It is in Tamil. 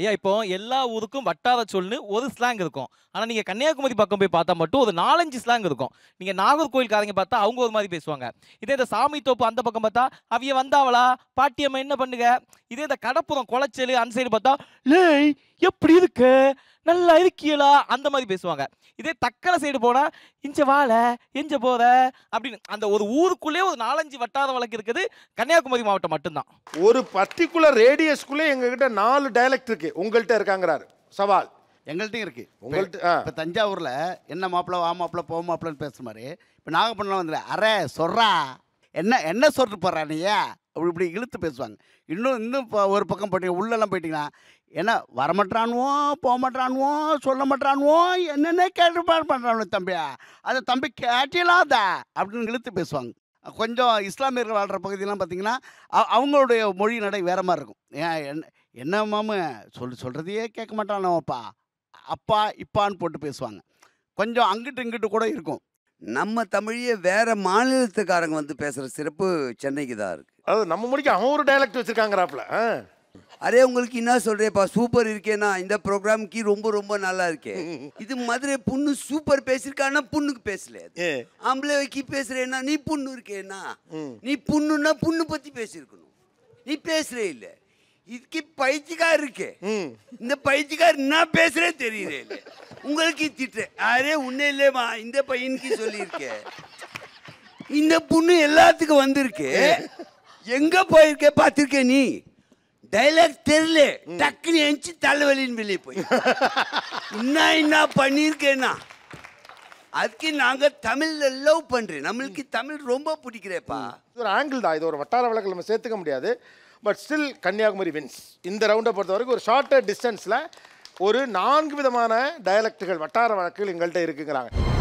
ஐயா இப்போ எல்லா ஊருக்கும் வட்டார சொல்னு ஒரு ஸ்லாங் இருக்கும் ஆனால் நீங்கள் கன்னியாகுமரி பக்கம் போய் பார்த்தா மட்டும் ஒரு நாலஞ்சு ஸ்லாங் இருக்கும் நீங்கள் நாகர்கோவில்காரங்க பார்த்தா அவங்க ஒரு மாதிரி பேசுவாங்க இதே இந்த சாமி தோப்பு அந்த பக்கம் பார்த்தா அவிய வந்தாவளா பாட்டியம்மா என்ன பண்ணுங்க இதே இந்த கடப்புறம் குளச்சல் அந்த சைடு பார்த்தா லேய் எப்படி இருக்கு நல்லா கீழா அந்த மாதிரி பேசுவாங்க இதே தக்கலை சைடு போனால் இஞ்ச வாழ இஞ்ச போத அப்படின்னு அந்த ஒரு ஊருக்குள்ளே ஒரு நாலஞ்சு வட்டார வழக்கு இருக்குது கன்னியாகுமரி மாவட்டம் மட்டும்தான் ஒரு பர்டிகுலர் ரேடியஸ்குள்ளே எங்ககிட்ட நாலு டைலக்ட் இருக்கு உங்கள்கிட்ட இருக்காங்கிறாரு சவால் எங்கள்கிட்டையும் இருக்கு உங்கள்கிட்ட இப்போ தஞ்சாவூரில் என்ன மாப்பிள்ள வா மாப்பிள்ள போ மாப்பிள்ளன்னு பேசுற மாதிரி இப்போ நாகப்பட்டினம் வந்துடுற அரே சொல்றா என்ன என்ன சொல்லிட்டு போறா நீ அப்படி இப்படி இழுத்து பேசுவாங்க இன்னும் இன்னும் இப்போ ஒரு பக்கம் போயிட்டீங்க உள்ளெல்லாம் போயிட்டீங்கன்னா ஏன்னா வரமாட்டானுவோ போக மாட்டானுவோம் சொல்ல மாட்டானுவோ என்னென்ன கேட்டுப்பாடு பண்ணுறானு தம்பியா அதை தம்பி கேட்டிலாத அப்படின்னு இழுத்து பேசுவாங்க கொஞ்சம் இஸ்லாமியர்கள் வாழ்கிற பகுதியெலாம் பார்த்திங்கன்னா அவங்களுடைய மொழி நடை வேற மாதிரி இருக்கும் ஏன் என்ன மாமு சொல் சொல்கிறதையே கேட்க மாட்டானோப்பா அப்பா இப்பான்னு போட்டு பேசுவாங்க கொஞ்சம் அங்கிட்டு இங்கிட்டு கூட இருக்கும் நம்ம தமிழையே வேற மாநிலத்துக்காரங்க வந்து பேசுற சிறப்பு சென்னைக்கு தான் இருக்கு அது நம்ம மொழிக்கு அவன் ஒரு டைலக்ட் வச்சிருக்காங்கிறாப்ல அரே உங்களுக்கு என்ன சொல்றேப்பா சூப்பர் இருக்கேனா இந்த ப்ரோக்ராம்க்கு ரொம்ப ரொம்ப நல்லா இருக்கே இது மதுரை பொண்ணு சூப்பர் பேசிருக்கானா பொண்ணுக்கு பேசல ஆம்பளை வைக்கி பேசுறேனா நீ புண்ணு இருக்கேனா நீ புண்ணுன்னா புண்ணு பத்தி பேசியிருக்கணும் நீ பேசுறே இல்லை இதுக்கு பயிற்சிக்கார் இருக்கே இந்த பயிற்சிக்கார் என்ன பேசுறே தெரியல உங்களுக்கு திட்டு அரே உன்னே இல்லையம்மா இந்த பையனுக்கு சொல்லியிருக்கே இந்த பொண்ணு எல்லாத்துக்கும் வந்திருக்கு எங்க போயிருக்க பார்த்துருக்க நீ டைலாக் தெரியல டக்குன்னு எழுந்துச்சு தலைவலின்னு வெளியே போய் என்ன என்ன பண்ணியிருக்கேன்னா அதுக்கு நாங்க தமிழ்ல லவ் பண்ணுறேன் நம்மளுக்கு தமிழ் ரொம்ப பிடிக்கிறேப்பா ஒரு ஆங்கிள் தான் இது ஒரு வட்டார வழக்கில் நம்ம சேர்த்துக்க முடியாது பட் ஸ்டில் கன்னியாகுமரி வின்ஸ் இந்த ரவுண்டை பொறுத்த வரைக்கும் ஒரு ஷார்ட்டர் டிஸ்டன்ஸில் ஒரு நான்கு விதமான டயலக்டுகள் வட்டார வழக்குகள் எங்கள்கிட்ட இருக்குங்கிறாங்க